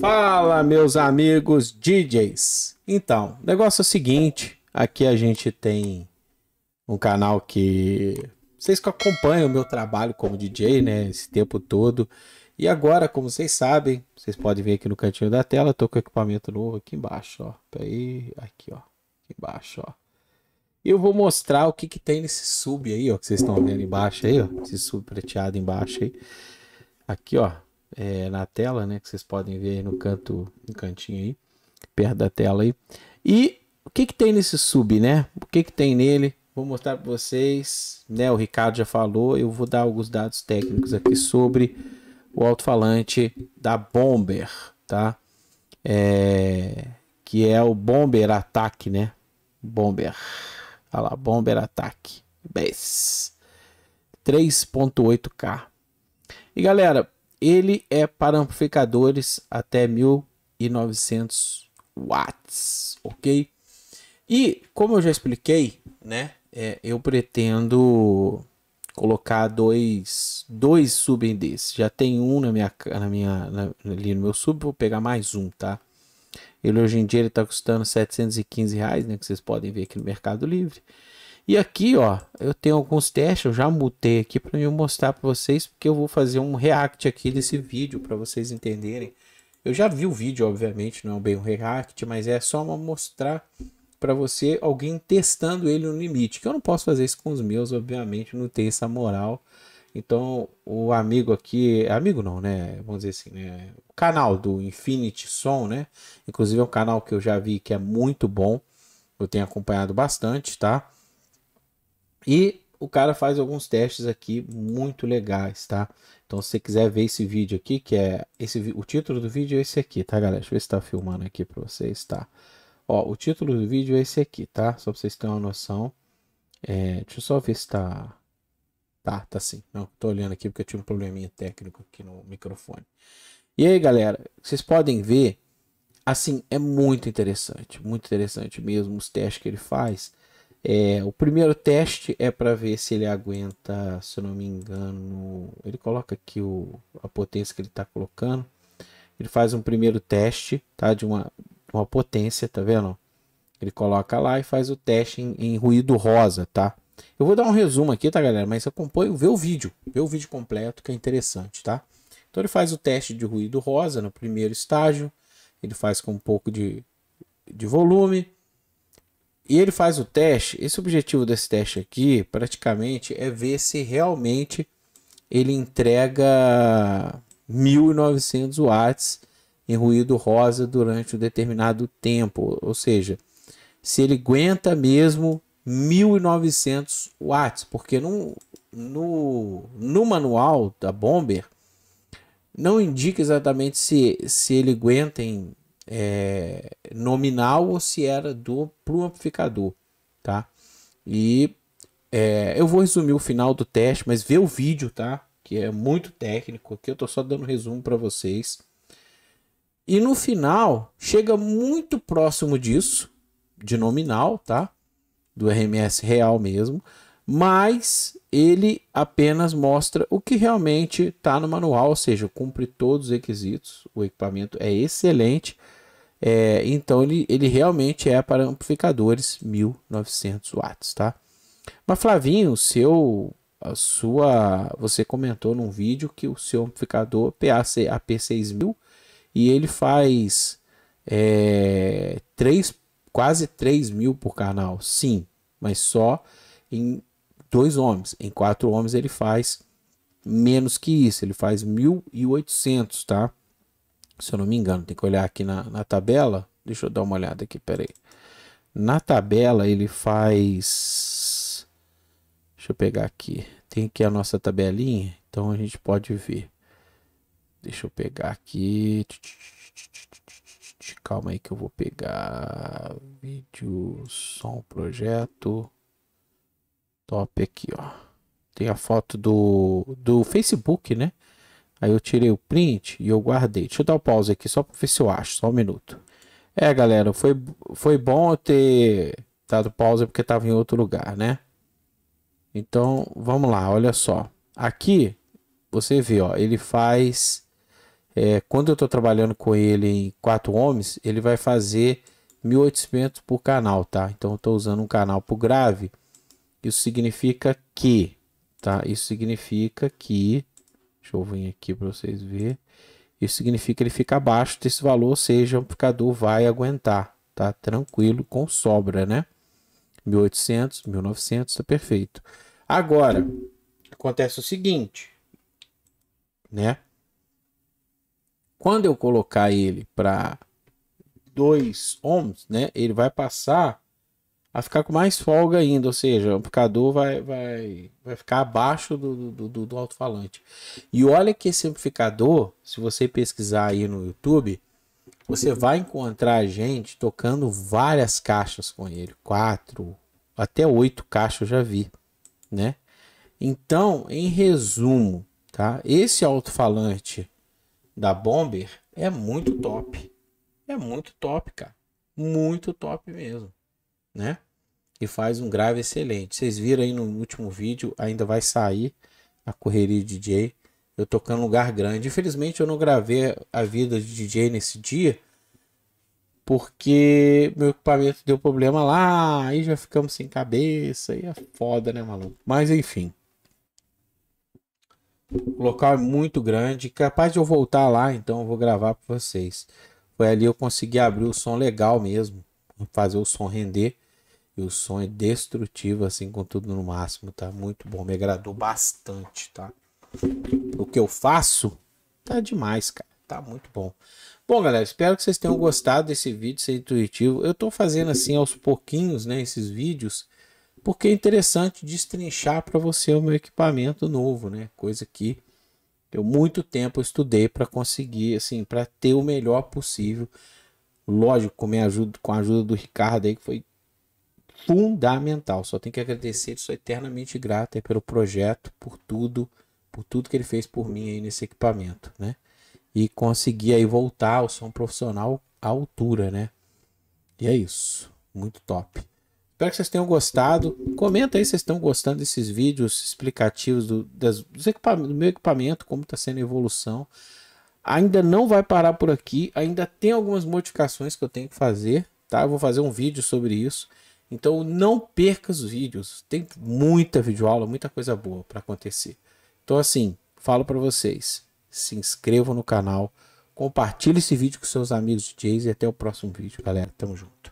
Fala, meus amigos DJs. Então, o negócio é o seguinte, aqui a gente tem um canal que vocês que acompanham o meu trabalho como DJ, né, esse tempo todo. E agora, como vocês sabem, vocês podem ver aqui no cantinho da tela, tô com equipamento novo aqui embaixo, ó. Peraí, aqui, ó. Aqui embaixo, ó. E eu vou mostrar o que que tem nesse sub aí, ó, que vocês estão vendo embaixo aí, ó. Esse sub preteado embaixo aí. Aqui, ó é, na tela, né? Que vocês podem ver no canto, no cantinho aí, perto da tela aí. E o que que tem nesse sub, né? O que que tem nele? Vou mostrar para vocês, né? O Ricardo já falou, eu vou dar alguns dados técnicos aqui sobre o alto-falante da Bomber, tá? É... Que é o Bomber Ataque, né? Bomber. Olha lá, Bomber Ataque, Bass. 3.8K. E galera, ele é para amplificadores até 1900 watts, ok? E como eu já expliquei, né? É, eu pretendo colocar dois, dois sub desses. Já tem um na minha, na minha, na, ali no meu sub, vou pegar mais um, tá? Ele hoje em dia ele está custando 715 reais, né? Que vocês podem ver aqui no Mercado Livre. E aqui, ó, eu tenho alguns testes, eu já mutei aqui para eu mostrar para vocês, porque eu vou fazer um react aqui desse vídeo para vocês entenderem. Eu já vi o vídeo, obviamente, não é bem um react, mas é só uma mostrar para você alguém testando ele no limite, que eu não posso fazer isso com os meus, obviamente, não tem essa moral. Então, o amigo aqui, amigo não, né? Vamos dizer assim, né? O canal do Infinity Som, né? Inclusive é um canal que eu já vi que é muito bom. Eu tenho acompanhado bastante, tá? E o cara faz alguns testes aqui muito legais, tá? Então, se você quiser ver esse vídeo aqui, que é esse o título do vídeo é esse aqui, tá, galera? Deixa eu ver se tá filmando aqui para vocês, tá? Ó, o título do vídeo é esse aqui, tá? Só para vocês terem uma noção. É, deixa eu só ver se tá Tá, tá sim. Não, tô olhando aqui porque eu tive um probleminha técnico aqui no microfone. E aí, galera, vocês podem ver, assim, é muito interessante, muito interessante mesmo os testes que ele faz. É, o primeiro teste é para ver se ele aguenta, se eu não me engano, ele coloca aqui o, a potência que ele está colocando. Ele faz um primeiro teste, tá? De uma, uma potência, tá vendo? Ele coloca lá e faz o teste em, em ruído rosa, tá? Eu vou dar um resumo aqui, tá, galera? Mas acompanha, vê o vídeo, vê o vídeo completo que é interessante, tá? Então ele faz o teste de ruído rosa no primeiro estágio, ele faz com um pouco de, de volume, e ele faz o teste. Esse objetivo desse teste aqui, praticamente, é ver se realmente ele entrega 1900 watts em ruído rosa durante um determinado tempo, ou seja, se ele aguenta mesmo 1900 watts, porque no, no, no manual da Bomber não indica exatamente se, se ele aguenta em é, nominal ou se era do para amplificador, tá? E é, eu vou resumir o final do teste, mas vê o vídeo, tá? Que é muito técnico, aqui eu tô só dando resumo para vocês. E no final chega muito próximo disso, de nominal, tá? Do RMS real mesmo, mas ele apenas mostra o que realmente está no manual, ou seja, cumpre todos os requisitos, o equipamento é excelente é, então ele, ele realmente é para amplificadores 1900 watts, tá? Mas Flavinho, seu a sua você comentou num vídeo que o seu amplificador PAC AP6000 e ele faz é, quase 3000 mil por canal, sim, mas só em dois ohms. Em quatro ohms ele faz menos que isso, ele faz 1800, tá? se eu não me engano, tem que olhar aqui na, na tabela. Deixa eu dar uma olhada aqui, peraí. Na tabela ele faz... Deixa eu pegar aqui. Tem aqui a nossa tabelinha, então a gente pode ver. Deixa eu pegar aqui. Calma aí que eu vou pegar vídeo, som, projeto. Top aqui, ó. Tem a foto do, do Facebook, né? Aí eu tirei o print e eu guardei. Deixa eu dar o um pause aqui só para ver se eu acho, só um minuto. É, galera, foi, foi bom eu ter dado pausa porque estava em outro lugar, né? Então, vamos lá, olha só. Aqui, você vê, ó, ele faz... É, quando eu estou trabalhando com ele em 4 ohms, ele vai fazer 1800 por canal, tá? Então, eu estou usando um canal por grave. Isso significa que, tá? Isso significa que Deixa eu vir aqui para vocês verem. Isso significa que ele fica abaixo desse valor, ou seja, o amplificador vai aguentar, tá? Tranquilo, com sobra, né? 1800, 1900, tá perfeito. Agora, acontece o seguinte, né? Quando eu colocar ele para 2 ohms, né? Ele vai passar a ficar com mais folga ainda, ou seja, o amplificador vai, vai, vai ficar abaixo do, do, do, do alto-falante. E olha que esse amplificador, se você pesquisar aí no YouTube, você vai encontrar gente tocando várias caixas com ele, quatro, até oito caixas eu já vi, né? Então, em resumo, tá? Esse alto-falante da Bomber é muito top. É muito top, cara. Muito top mesmo né? E faz um grave excelente. Vocês viram aí no último vídeo, ainda vai sair a correria de DJ. Eu tocando um lugar grande. Infelizmente eu não gravei a vida de DJ nesse dia, porque meu equipamento deu problema lá, aí já ficamos sem cabeça, aí é foda, né, maluco? Mas enfim. O local é muito grande, capaz de eu voltar lá, então eu vou gravar para vocês. Foi ali eu consegui abrir o som legal mesmo, fazer o som render. E o som é destrutivo, assim, com tudo no máximo, tá? Muito bom, me agradou bastante, tá? O que eu faço tá demais, cara. Tá muito bom. Bom, galera, espero que vocês tenham gostado desse vídeo, ser intuitivo. Eu tô fazendo assim aos pouquinhos, né, esses vídeos, porque é interessante destrinchar para você o meu equipamento novo, né? Coisa que eu muito tempo estudei para conseguir, assim, para ter o melhor possível. Lógico, com, ajuda, com a ajuda do Ricardo aí, que foi fundamental. Só tem que agradecer, sou eternamente grato pelo projeto, por tudo, por tudo que ele fez por mim aí nesse equipamento, né? E conseguir aí voltar ao som profissional à altura, né? E é isso, muito top. Espero que vocês tenham gostado. Comenta aí se vocês estão gostando desses vídeos explicativos do, das, dos do meu equipamento, como está sendo a evolução. Ainda não vai parar por aqui, ainda tem algumas modificações que eu tenho que fazer, tá? Eu vou fazer um vídeo sobre isso. Então não perca os vídeos. Tem muita videoaula, muita coisa boa para acontecer. Então assim, falo para vocês, se inscrevam no canal, compartilhe esse vídeo com seus amigos DJs e até o próximo vídeo, galera. Tamo junto.